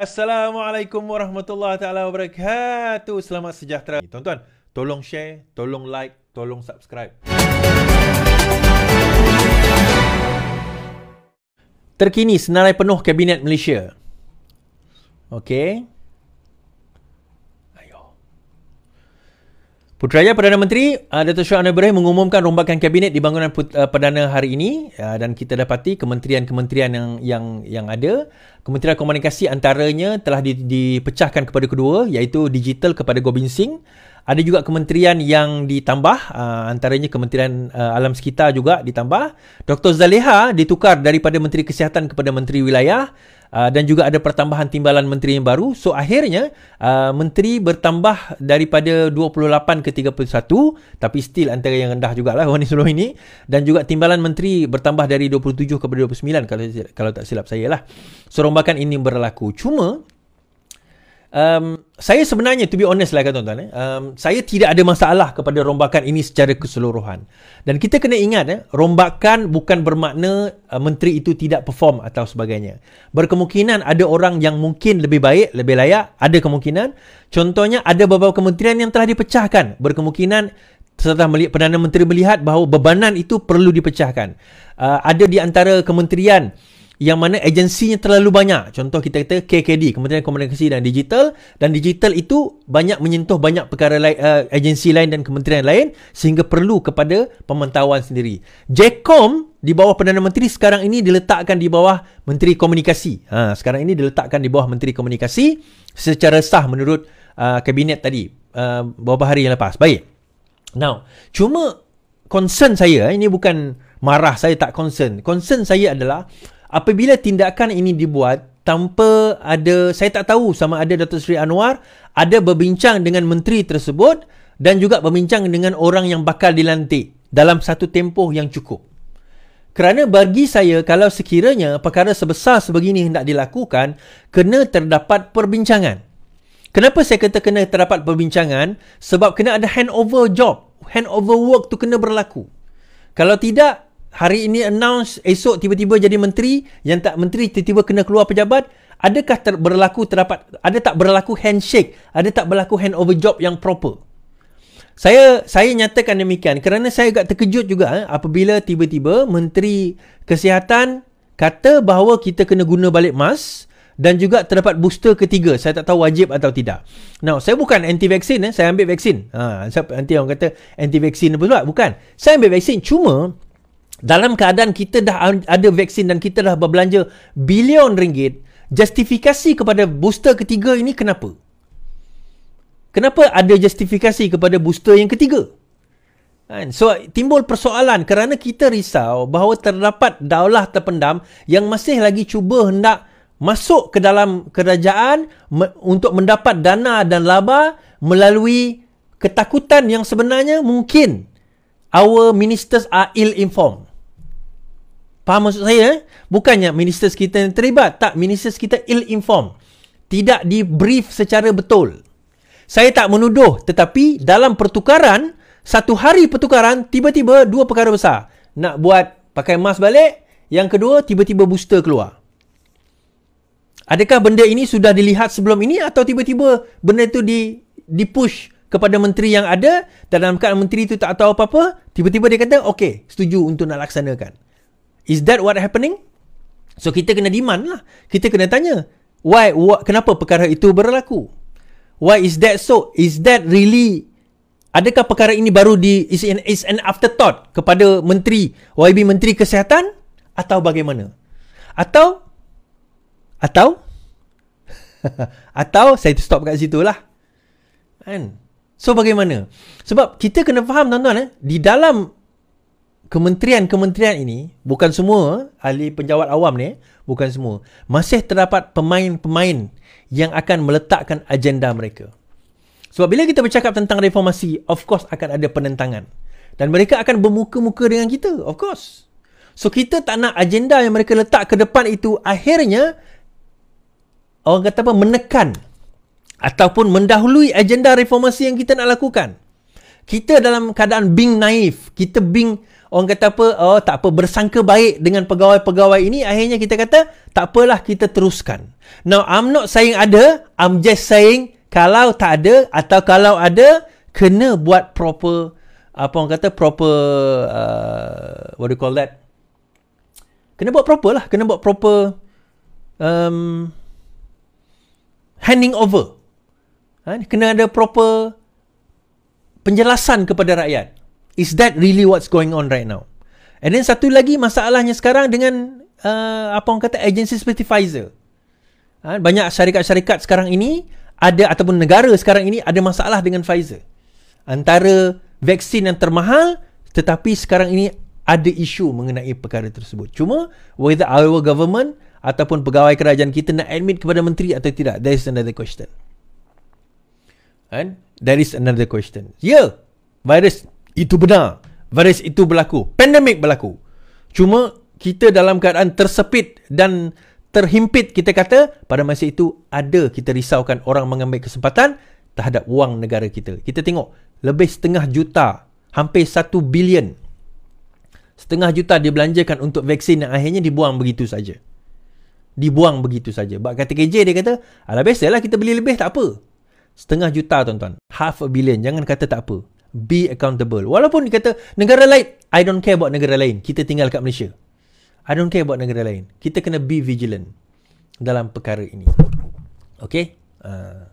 Assalamualaikum warahmatullahi taala wabarakatuh. Selamat sejahtera. Tuan-tuan, tolong share, tolong like, tolong subscribe. Terkini senarai penuh kabinet Malaysia. Okey. Putrajaya Perdana Menteri uh, ah, Dato' Syed Anwar Ibrahim mengumumkan rombakan kabinet di bangunan put- uh, perdana hari ini uh, dan kita dapati kementerian-kementerian yang yang yang ada Kementerian Komunikasi antaranya telah di, dipecahkan kepada kedua iaitu digital kepada Gobind Singh ada juga kementerian yang ditambah uh, antaranya Kementerian uh, Alam Sekitar juga ditambah. Dr. Zaleha ditukar daripada Menteri Kesihatan kepada Menteri Wilayah uh, dan juga ada pertambahan timbalan menteri yang baru. So akhirnya uh, menteri bertambah daripada 28 ke 31 tapi still antara yang rendah jugalah orang ni sebelum ini dan juga timbalan menteri bertambah dari 27 kepada 29 kalau kalau tak silap saya lah. Serombakan ini berlaku. Cuma Um, saya sebenarnya to be honest lah kan tuan-tuan eh. Um, saya tidak ada masalah kepada rombakan ini secara keseluruhan. Dan kita kena ingat eh, rombakan bukan bermakna uh, menteri itu tidak perform atau sebagainya. Berkemungkinan ada orang yang mungkin lebih baik, lebih layak, ada kemungkinan. Contohnya ada beberapa kementerian yang telah dipecahkan. Berkemungkinan setelah melihat Perdana Menteri melihat bahawa bebanan itu perlu dipecahkan. Uh, ada di antara kementerian yang mana agensinya terlalu banyak. Contoh kita kata KKD, Kementerian Komunikasi dan Digital dan digital itu banyak menyentuh banyak perkara lain uh, eh, agensi lain dan kementerian lain sehingga perlu kepada pemantauan sendiri. JECOM di bawah Perdana Menteri sekarang ini diletakkan di bawah Menteri Komunikasi. Ha, sekarang ini diletakkan di bawah Menteri Komunikasi secara sah menurut uh, kabinet tadi uh, beberapa hari yang lepas. Baik. Now, cuma concern saya eh, ini bukan marah saya tak concern. Concern saya adalah apabila tindakan ini dibuat tanpa ada saya tak tahu sama ada Dato Sri Anwar ada berbincang dengan menteri tersebut dan juga berbincang dengan orang yang bakal dilantik dalam satu tempoh yang cukup. Kerana bagi saya kalau sekiranya perkara sebesar sebegini hendak dilakukan kena terdapat perbincangan. Kenapa saya kata kena terdapat perbincangan? Sebab kena ada handover job, handover work tu kena berlaku. Kalau tidak, hari ini announce esok tiba-tiba jadi menteri yang tak menteri tiba-tiba kena keluar pejabat adakah ter- berlaku terdapat ada tak berlaku handshake ada tak berlaku hand over job yang proper saya saya nyatakan demikian kerana saya agak terkejut juga eh, apabila tiba-tiba menteri kesihatan kata bahawa kita kena guna balik mask dan juga terdapat booster ketiga saya tak tahu wajib atau tidak now saya bukan anti vaksin eh. saya ambil vaksin ha, nanti orang kata anti vaksin apa pula bukan saya ambil vaksin cuma dalam keadaan kita dah ada vaksin dan kita dah berbelanja bilion ringgit, justifikasi kepada booster ketiga ini kenapa? Kenapa ada justifikasi kepada booster yang ketiga? Kan? So, timbul persoalan kerana kita risau bahawa terdapat daulah terpendam yang masih lagi cuba hendak masuk ke dalam kerajaan untuk mendapat dana dan laba melalui ketakutan yang sebenarnya mungkin our ministers are ill-informed. Faham maksud saya? Eh? Bukannya minister kita yang terlibat. Tak, minister kita ill-inform. Tidak di-brief secara betul. Saya tak menuduh. Tetapi dalam pertukaran, satu hari pertukaran, tiba-tiba dua perkara besar. Nak buat pakai mask balik. Yang kedua, tiba-tiba booster keluar. Adakah benda ini sudah dilihat sebelum ini atau tiba-tiba benda itu di di-push kepada menteri yang ada dan dalam keadaan menteri itu tak tahu apa-apa, tiba-tiba dia kata, okey, setuju untuk nak laksanakan. Is that what happening? So kita kena demand lah. Kita kena tanya. Why, what, kenapa perkara itu berlaku? Why is that so? Is that really Adakah perkara ini baru di is an, is an afterthought kepada menteri YB menteri kesihatan atau bagaimana? Atau atau atau saya stop kat situ lah. Kan? So bagaimana? Sebab kita kena faham tuan-tuan eh, di dalam kementerian-kementerian ini bukan semua ahli penjawat awam ni bukan semua masih terdapat pemain-pemain yang akan meletakkan agenda mereka sebab bila kita bercakap tentang reformasi of course akan ada penentangan dan mereka akan bermuka-muka dengan kita of course so kita tak nak agenda yang mereka letak ke depan itu akhirnya orang kata apa menekan ataupun mendahului agenda reformasi yang kita nak lakukan kita dalam keadaan being naif kita being orang kata apa oh tak apa bersangka baik dengan pegawai-pegawai ini akhirnya kita kata tak apalah kita teruskan now i'm not saying ada i'm just saying kalau tak ada atau kalau ada kena buat proper apa orang kata proper uh, what do you call that kena buat proper lah kena buat proper um, handing over ha? kena ada proper penjelasan kepada rakyat. Is that really what's going on right now? And then satu lagi masalahnya sekarang dengan uh, apa orang kata agensi seperti Pfizer. Ha, banyak syarikat-syarikat sekarang ini ada ataupun negara sekarang ini ada masalah dengan Pfizer. Antara vaksin yang termahal tetapi sekarang ini ada isu mengenai perkara tersebut. Cuma whether our government ataupun pegawai kerajaan kita nak admit kepada menteri atau tidak, That is another question. Ha? there is another question. yeah, virus itu benar. Virus itu berlaku. Pandemik berlaku. Cuma kita dalam keadaan tersepit dan terhimpit kita kata pada masa itu ada kita risaukan orang mengambil kesempatan terhadap wang negara kita. Kita tengok lebih setengah juta, hampir satu bilion. Setengah juta dibelanjakan untuk vaksin yang akhirnya dibuang begitu saja. Dibuang begitu saja. Bak kata KJ dia kata, ala biasalah kita beli lebih tak apa. Setengah juta tuan-tuan. Half a billion. Jangan kata tak apa. Be accountable. Walaupun dia kata negara lain, I don't care about negara lain. Kita tinggal kat Malaysia. I don't care about negara lain. Kita kena be vigilant dalam perkara ini. Okay? Uh.